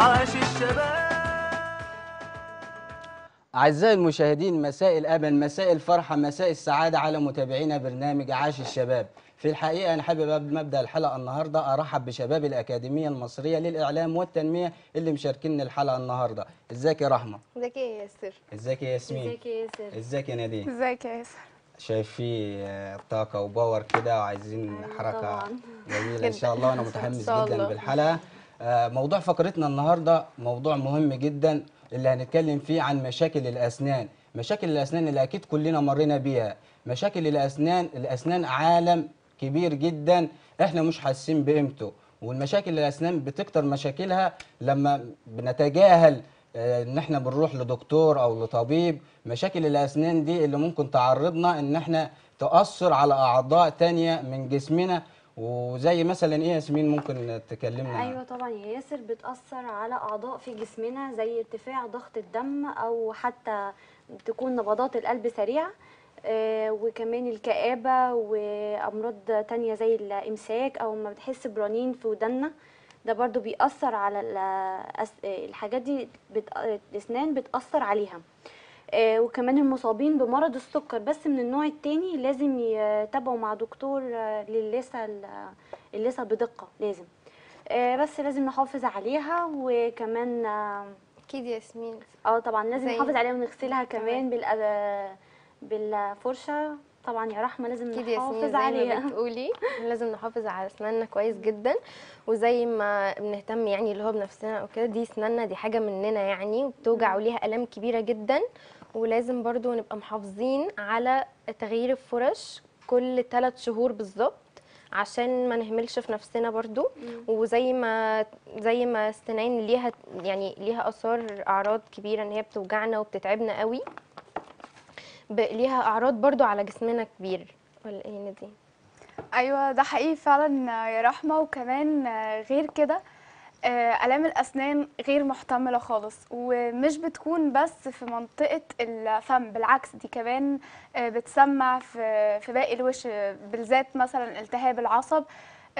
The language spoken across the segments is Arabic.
عاش الشباب أعزائي المشاهدين مساء الأمل مساء الفرحة مساء السعادة على متابعينا برنامج عاش الشباب في الحقيقة أنا حابب قبل ما أبدأ الحلقة النهاردة أرحب بشباب الأكاديمية المصرية للإعلام والتنمية اللي مشاركين الحلقة النهاردة إزيك يا رحمة إزيك يا ياسر إزيك يا ياسمين إزيك يا ياسر إزيك يا نادين إزيك يا ياسر شايف في طاقة وباور كده وعايزين أيوة حركة جميلة إن شاء الله أنا متحمس جدا بالحلقة آه، موضوع فقرتنا النهارده موضوع مهم جدا اللي هنتكلم فيه عن مشاكل الاسنان مشاكل الاسنان اللي اكيد كلنا مرينا بيها مشاكل الاسنان الاسنان عالم كبير جدا احنا مش حاسين بقيمته والمشاكل الاسنان بتكتر مشاكلها لما بنتجاهل آه، ان احنا بنروح لدكتور او لطبيب مشاكل الاسنان دي اللي ممكن تعرضنا ان احنا تاثر على اعضاء تانية من جسمنا وزي مثلا ايه ياسمين ممكن تكلمنا ايوه طبعا يا ياسر بتاثر على اعضاء في جسمنا زي ارتفاع ضغط الدم او حتى تكون نبضات القلب سريعه آه، وكمان الكآبة وأمراض تانية زي الإمساك أو ما بتحس برنين في ودنا ده برضو بيأثر على الحاجات دي بت... الأسنان بتأثر عليها آه، وكمان المصابين بمرض السكر بس من النوع التاني لازم يتابعوا مع دكتور آه، للسه اللثه بدقه لازم آه، بس لازم نحافظ عليها وكمان اكيد ياسمين اه طبعا لازم نحافظ عليها ونغسلها كمان بالفرشه طبعا يا رحمه لازم نحافظ عليها بتقولي لازم نحافظ على اسناننا كويس جدا وزي ما بنهتم يعني اللي هو بنفسنا او كده دي اسناننا دي حاجه مننا يعني وبتوجع وليها الام كبيره جدا ولازم برضو نبقى محافظين على تغيير الفرش كل ثلاث شهور بالظبط عشان ما نهملش في نفسنا برضو مم. وزي ما زي ما السنين ليها يعني ليها اثار اعراض كبيره ان هي بتوجعنا وبتتعبنا قوي ليها اعراض برضو على جسمنا كبير ولا ايه ندي ايوه ده حقيقي فعلا يا رحمه وكمان غير كده آه، الام الاسنان غير محتمله خالص ومش بتكون بس في منطقه الفم بالعكس دي كمان آه، بتسمع في في باقي الوش بالذات مثلا التهاب العصب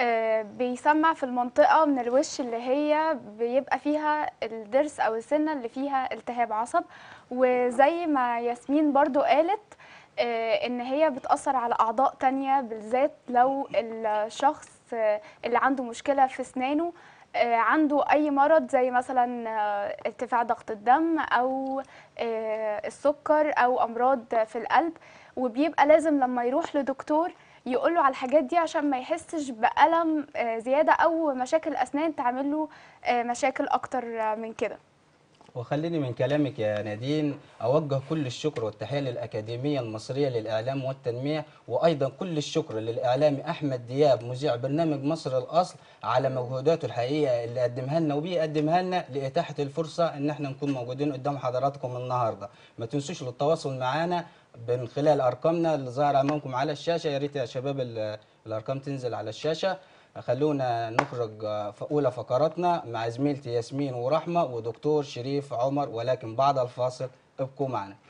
آه، بيسمع في المنطقة من الوش اللي هي بيبقى فيها الضرس أو السنة اللي فيها التهاب عصب وزي ما ياسمين برضو قالت آه، إن هي بتأثر على أعضاء تانية بالذات لو الشخص آه، اللي عنده مشكلة في أسنانه عنده أي مرض زي مثلا ارتفاع ضغط الدم أو السكر أو أمراض في القلب وبيبقى لازم لما يروح لدكتور يقول له على الحاجات دي عشان ما يحسش بألم آه، زيادة أو مشاكل أسنان تعمل له آه، مشاكل أكتر آه، من كده وخليني من كلامك يا نادين أوجه كل الشكر والتحية للأكاديمية المصرية للإعلام والتنمية وأيضا كل الشكر للإعلامي أحمد دياب مذيع برنامج مصر الأصل على مجهوداته الحقيقية اللي قدمها لنا وبيقدمها لنا لإتاحة الفرصة إن احنا نكون موجودين قدام حضراتكم النهاردة ما تنسوش للتواصل معانا من خلال أرقامنا اللي ظاهرة أمامكم على الشاشة يا ريت يا شباب الارقام تنزل على الشاشه خلونا نخرج آه، في اولى فقراتنا مع زميلتي ياسمين ورحمه ودكتور شريف عمر ولكن بعد الفاصل ابقوا معنا.